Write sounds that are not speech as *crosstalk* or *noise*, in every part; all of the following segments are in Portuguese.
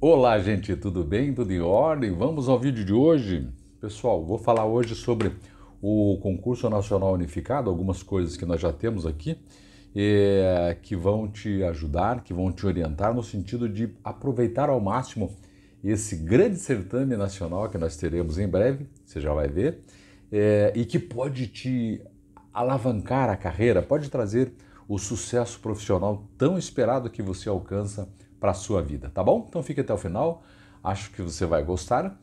Olá, gente, tudo bem? Tudo em ordem? Vamos ao vídeo de hoje. Pessoal, vou falar hoje sobre o concurso nacional unificado, algumas coisas que nós já temos aqui, é, que vão te ajudar, que vão te orientar no sentido de aproveitar ao máximo esse grande certame nacional que nós teremos em breve, você já vai ver, é, e que pode te alavancar a carreira, pode trazer o sucesso profissional tão esperado que você alcança para a sua vida, tá bom? Então fique até o final, acho que você vai gostar.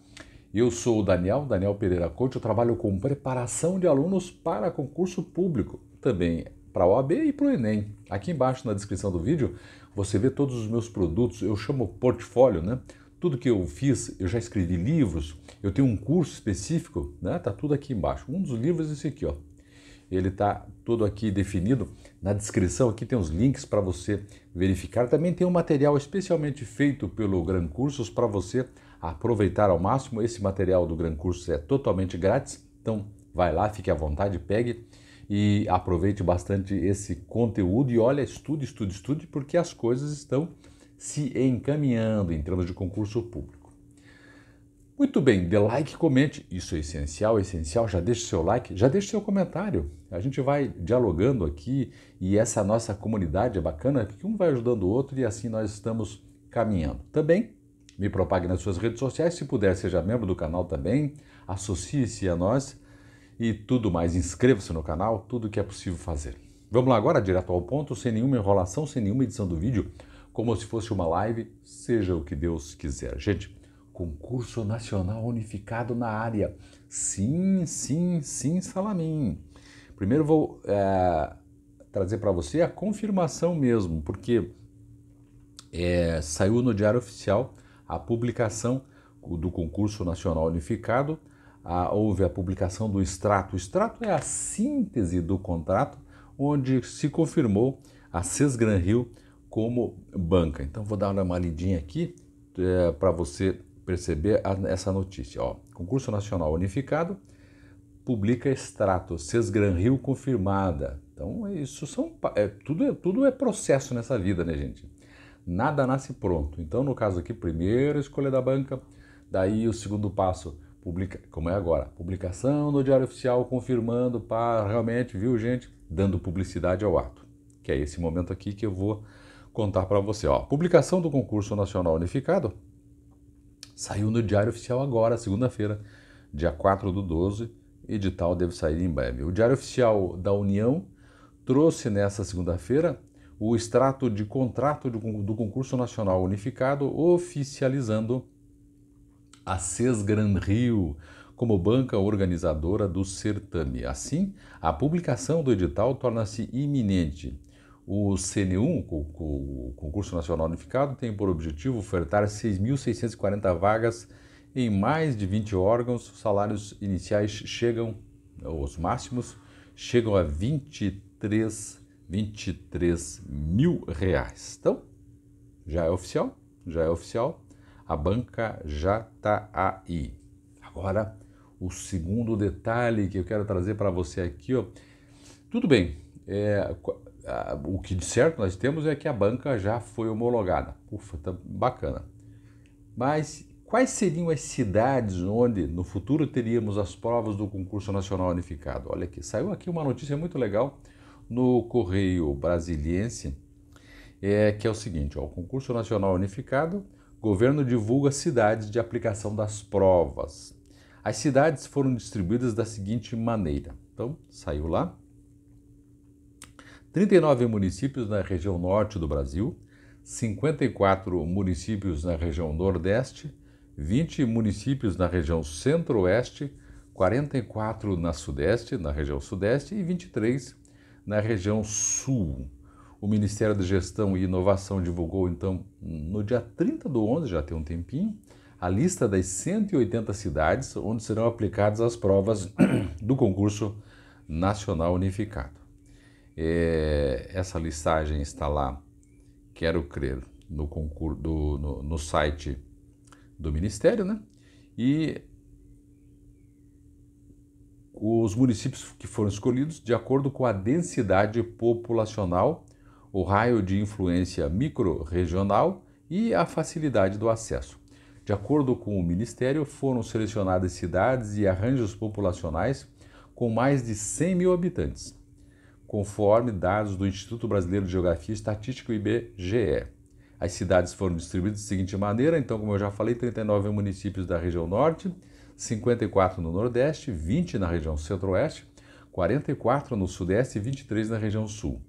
Eu sou o Daniel, Daniel Pereira Coach, eu trabalho com preparação de alunos para concurso público, também para a OAB e para o Enem. Aqui embaixo na descrição do vídeo você vê todos os meus produtos, eu chamo portfólio, né? Tudo que eu fiz, eu já escrevi livros, eu tenho um curso específico, né? Tá tudo aqui embaixo. Um dos livros é esse aqui, ó, ele está todo aqui definido. Na descrição aqui tem os links para você verificar. Também tem um material especialmente feito pelo Gran Cursos para você aproveitar ao máximo. Esse material do Gran Cursos é totalmente grátis, então vai lá, fique à vontade, pegue e aproveite bastante esse conteúdo e olha, estude, estude, estude, porque as coisas estão se encaminhando em termos de concurso público. Muito bem, dê like, comente. Isso é essencial, é essencial. Já deixe seu like, já deixe seu comentário. A gente vai dialogando aqui e essa nossa comunidade é bacana, porque um vai ajudando o outro e assim nós estamos caminhando. Também me propague nas suas redes sociais, se puder, seja membro do canal também, associe-se a nós e tudo mais. Inscreva-se no canal, tudo que é possível fazer. Vamos lá agora, direto ao ponto, sem nenhuma enrolação, sem nenhuma edição do vídeo, como se fosse uma live, seja o que Deus quiser. Gente, concurso nacional unificado na área. Sim, sim, sim, Salamim. Primeiro vou é, trazer para você a confirmação mesmo, porque é, saiu no Diário Oficial a publicação do concurso nacional unificado. A, houve a publicação do extrato. O extrato é a síntese do contrato, onde se confirmou a Sesgran Rio como banca. Então vou dar uma lidinha aqui é, para você perceber essa notícia. Ó, Concurso Nacional Unificado publica extrato, Sesgran Rio confirmada. Então, isso são, é, tudo, é, tudo é processo nessa vida, né, gente? Nada nasce pronto. Então, no caso aqui, primeiro escolha da banca, daí o segundo passo, publica, como é agora, publicação no Diário Oficial confirmando para realmente, viu, gente, dando publicidade ao ato. Que é esse momento aqui que eu vou contar para você. Ó, publicação do concurso nacional unificado Saiu no Diário Oficial agora, segunda-feira, dia 4 do 12. Edital deve sair em breve. O Diário Oficial da União trouxe nesta segunda-feira o extrato de contrato do concurso nacional unificado oficializando a Ces Gran Rio como banca organizadora do certame. Assim, a publicação do edital torna-se iminente o CN1, o Concurso Nacional Unificado, tem por objetivo ofertar 6.640 vagas em mais de 20 órgãos. Os salários iniciais chegam, os máximos, chegam a 23, 23 mil reais. Então, já é oficial, já é oficial. A banca já está aí. Agora, o segundo detalhe que eu quero trazer para você aqui, ó. Tudo bem, é, o que de certo nós temos é que a banca já foi homologada. Ufa, tá bacana. Mas quais seriam as cidades onde no futuro teríamos as provas do concurso nacional unificado? Olha aqui, saiu aqui uma notícia muito legal no Correio Brasiliense, é, que é o seguinte: ó, o concurso nacional unificado, governo divulga cidades de aplicação das provas. As cidades foram distribuídas da seguinte maneira. Então, saiu lá. 39 municípios na região norte do Brasil, 54 municípios na região nordeste, 20 municípios na região centro-oeste, 44 na sudeste, na região sudeste e 23 na região sul. O Ministério de Gestão e Inovação divulgou, então, no dia 30 do 11, já tem um tempinho, a lista das 180 cidades onde serão aplicadas as provas *coughs* do concurso nacional unificado. É, essa listagem está lá, quero crer, no, concurso, do, no, no site do Ministério, né? E os municípios que foram escolhidos de acordo com a densidade populacional, o raio de influência micro-regional e a facilidade do acesso. De acordo com o Ministério, foram selecionadas cidades e arranjos populacionais com mais de 100 mil habitantes conforme dados do Instituto Brasileiro de Geografia e Estatística, IBGE. As cidades foram distribuídas da seguinte maneira: então, como eu já falei, 39 municípios da região norte, 54 no nordeste, 20 na região centro-oeste, 44 no sudeste e 23 na região sul.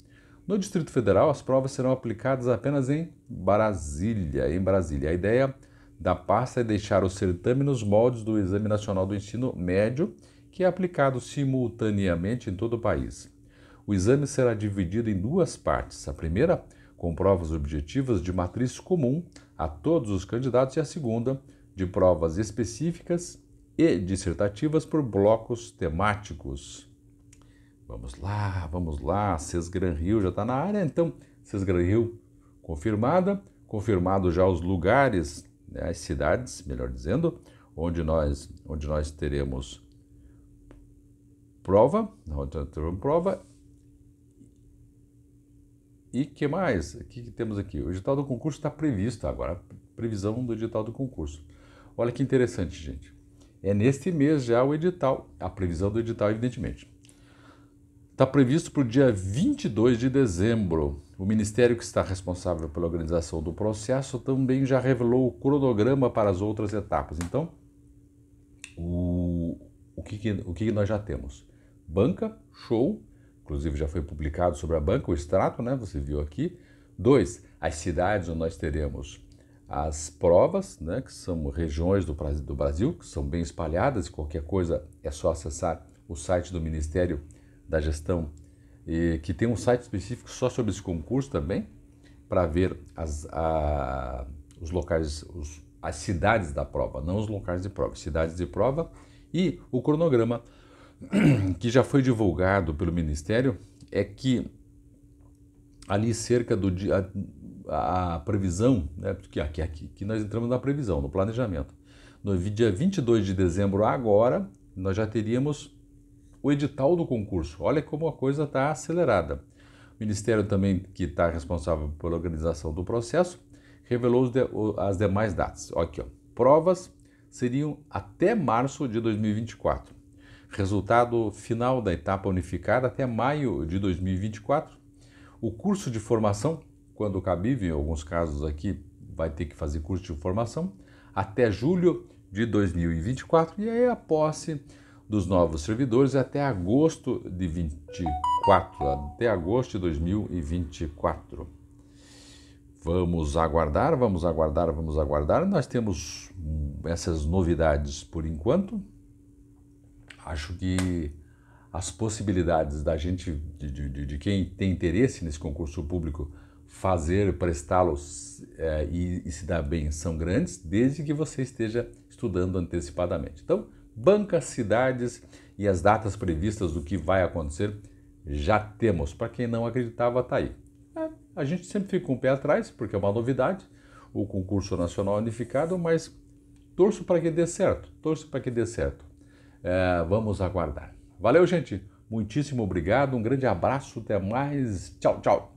No Distrito Federal, as provas serão aplicadas apenas em Brasília. Em Brasília, a ideia da pasta é deixar o certame nos moldes do Exame Nacional do Ensino Médio, que é aplicado simultaneamente em todo o país. O exame será dividido em duas partes. A primeira com provas objetivas de matriz comum a todos os candidatos e a segunda de provas específicas e dissertativas por blocos temáticos. Vamos lá, vamos lá, Sesgran Rio já está na área, então Sesgran Rio confirmada, confirmado já os lugares, né, as cidades, melhor dizendo, onde nós, onde nós teremos prova, onde nós teremos prova e que mais? O que, temos aqui? O edital do concurso está previsto agora, previsão do edital do concurso. Olha que interessante, gente. É neste mês já o edital, a previsão do edital, evidentemente. Está previsto para o dia 22 de dezembro. O ministério que está responsável pela organização do processo também já revelou o cronograma para as outras etapas. Então, o, o, que, que o que, que nós já temos? Banca, show, inclusive já foi publicado sobre a banca, o extrato, né? Você viu aqui. Dois, as cidades onde nós teremos as provas, né? Que são regiões do Brasil, que são bem espalhadas. Qualquer coisa é só acessar o site do Ministério da Gestão, e, que tem um site específico só sobre esse concurso também, para ver as, a, os locais, os, as cidades da prova, não os locais de prova, cidades de prova e o cronograma *clears throat* que já foi divulgado pelo Ministério é que ali cerca do dia, a, a previsão, né, que, aqui, aqui, que nós entramos na previsão, no planejamento. No dia 22 de dezembro agora, nós já teríamos o edital do concurso. Olha como a coisa está acelerada. O Ministério também, que está responsável pela organização do processo, revelou as demais datas. Aqui, ó. provas seriam até março de 2024. Resultado final da etapa unificada até maio de 2024. O curso de formação, quando cabível, em alguns casos aqui vai ter que fazer curso de formação, até julho de 2024. E aí a posse dos novos servidores é até agosto de 24, até agosto de 2024. Vamos aguardar, vamos aguardar, vamos aguardar. Nós temos essas novidades por enquanto acho que as possibilidades da gente, de, de, de quem tem interesse nesse concurso público, fazer, prestá-los é, e, e, se dar bem são grandes, desde que você esteja estudando antecipadamente. Então, bancas, cidades e as datas previstas do que vai acontecer já temos. Para quem não acreditava, está aí. É, a gente sempre fica um pé atrás, porque é uma novidade, o concurso nacional unificado, mas torço para que dê certo, torço para que dê certo. É, vamos aguardar. Valeu, gente. Muitíssimo obrigado. Um grande abraço. Até mais. Tchau, tchau.